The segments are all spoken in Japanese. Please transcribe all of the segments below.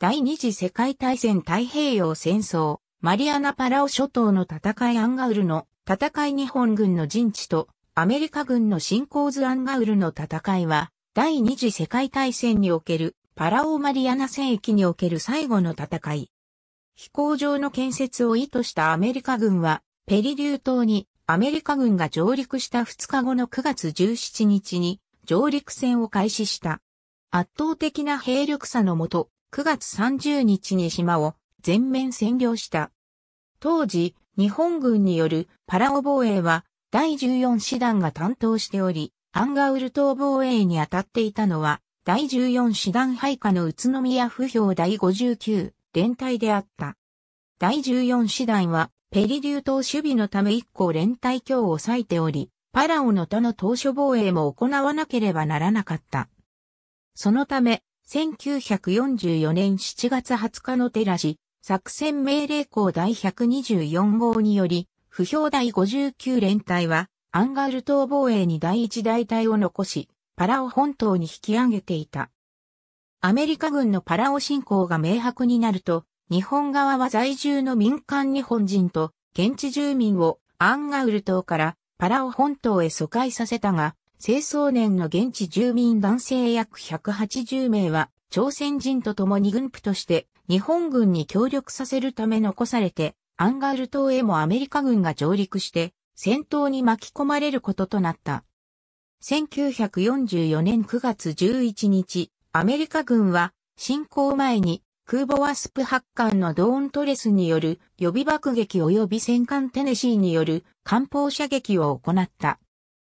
第二次世界大戦太平洋戦争、マリアナパラオ諸島の戦いアンガウルの戦い日本軍の陣地とアメリカ軍の進行図アンガウルの戦いは第二次世界大戦におけるパラオマリアナ戦域における最後の戦い。飛行場の建設を意図したアメリカ軍はペリリュー島にアメリカ軍が上陸した2日後の9月17日に上陸戦を開始した。圧倒的な兵力差のもと、9月30日に島を全面占領した。当時、日本軍によるパラオ防衛は第14師団が担当しており、アンガウル島防衛に当たっていたのは、第14師団配下の宇都宮不評第59連隊であった。第14師団は、ペリリュー島守備のため一個連隊強を割いており、パラオの他の島所防衛も行わなければならなかった。そのため、1944年7月20日の寺市、作戦命令校第124号により、不評第59連隊は、アンガール島防衛に第1大隊を残し、パラオ本島に引き上げていた。アメリカ軍のパラオ侵攻が明白になると、日本側は在住の民間日本人と現地住民をアンガウル島からパラオ本島へ疎開させたが、青少年の現地住民男性約180名は、朝鮮人と共に軍部として、日本軍に協力させるため残されて、アンガール島へもアメリカ軍が上陸して、戦闘に巻き込まれることとなった。1944年9月11日、アメリカ軍は、侵攻前に、空母ワスプ発艦のドーントレスによる予備爆撃及び戦艦テネシーによる艦砲射撃を行った。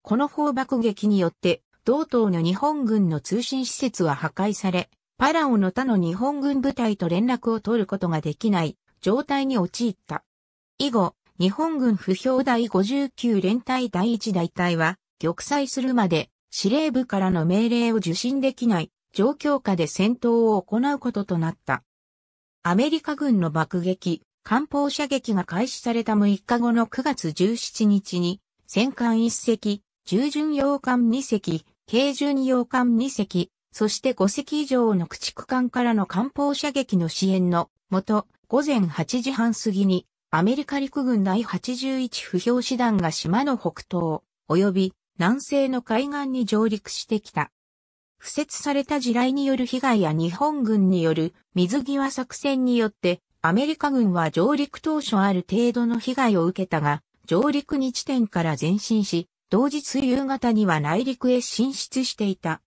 この砲爆撃によって、同等の日本軍の通信施設は破壊され、パラオの他の日本軍部隊と連絡を取ることができない状態に陥った。以後、日本軍不評第59連隊第1大隊は、玉砕するまで司令部からの命令を受信できない状況下で戦闘を行うこととなった。アメリカ軍の爆撃、艦砲射撃が開始された6日後の9月17日に、戦艦1隻、従順洋艦2隻、軽巡洋艦2隻、そして5隻以上の駆逐艦からの艦砲射撃の支援のもと、午前8時半過ぎに、アメリカ陸軍第81不評師団が島の北東、及び南西の海岸に上陸してきた。付設された地雷による被害や日本軍による水際作戦によって、アメリカ軍は上陸当初ある程度の被害を受けたが、上陸に地点から前進し、同日夕方には内陸へ進出していた。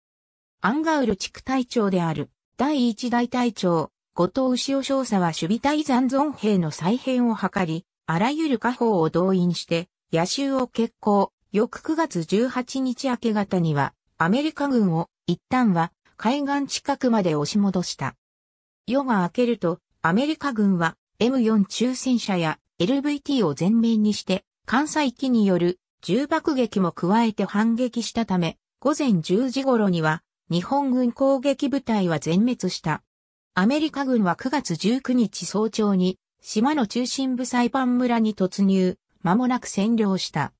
アンガウル地区隊長である第一大隊長、後藤潮少佐は守備隊残存兵の再編を図り、あらゆる家宝を動員して、野襲を決行。翌9月18日明け方には、アメリカ軍を一旦は海岸近くまで押し戻した。夜が明けると、アメリカ軍は M4 中戦車や LVT を前面にして、関西機による重爆撃も加えて反撃したため、午前10時頃には日本軍攻撃部隊は全滅した。アメリカ軍は9月19日早朝に島の中心部サイパン村に突入、間もなく占領した。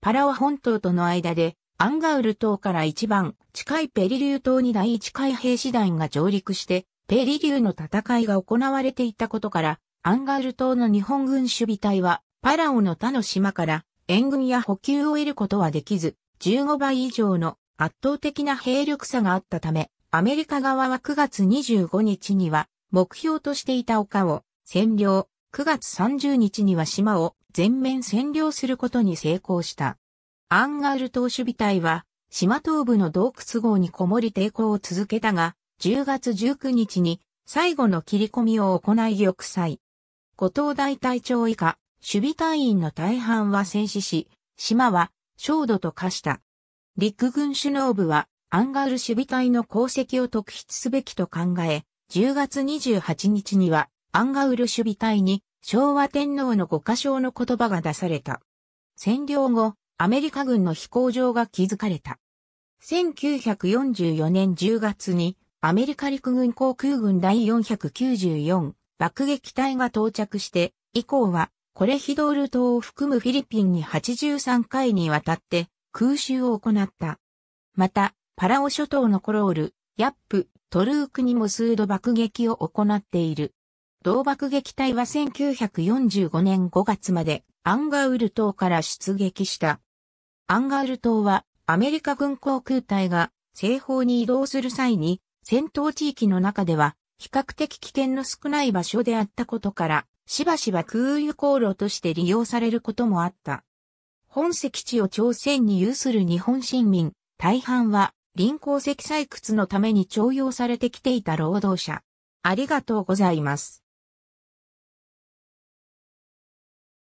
パラオ本島との間でアンガウル島から一番近いペリリュー島に第一海兵士団が上陸して、ペリリューの戦いが行われていたことから、アンガウル島の日本軍守備隊は、パラオの他の島から援軍や補給を得ることはできず、15倍以上の圧倒的な兵力差があったため、アメリカ側は9月25日には目標としていた丘を占領、9月30日には島を全面占領することに成功した。アンガール島守備隊は島東部の洞窟号にこもり抵抗を続けたが、10月19日に最後の切り込みを行い玉砕。後藤大隊長以下、守備隊員の大半は戦死し、島は、焦土と化した。陸軍首脳部は、アンガール守備隊の功績を特筆すべきと考え、10月28日には、アンガウル守備隊に、昭和天皇の五箇章の言葉が出された。占領後、アメリカ軍の飛行場が築かれた。1944年10月に、アメリカ陸軍航空軍第494爆撃隊が到着して、以降はコレヒドール島を含むフィリピンに83回にわたって空襲を行った。また、パラオ諸島のコロール、ヤップ、トルークにも数度爆撃を行っている。同爆撃隊は1945年5月までアンガウル島から出撃した。アンガウル島はアメリカ軍航空隊が西方に移動する際に戦闘地域の中では比較的危険の少ない場所であったことからしばしば空輸航路として利用されることもあった。本籍地を朝鮮に有する日本新民、大半は、臨港石採掘のために徴用されてきていた労働者。ありがとうございます。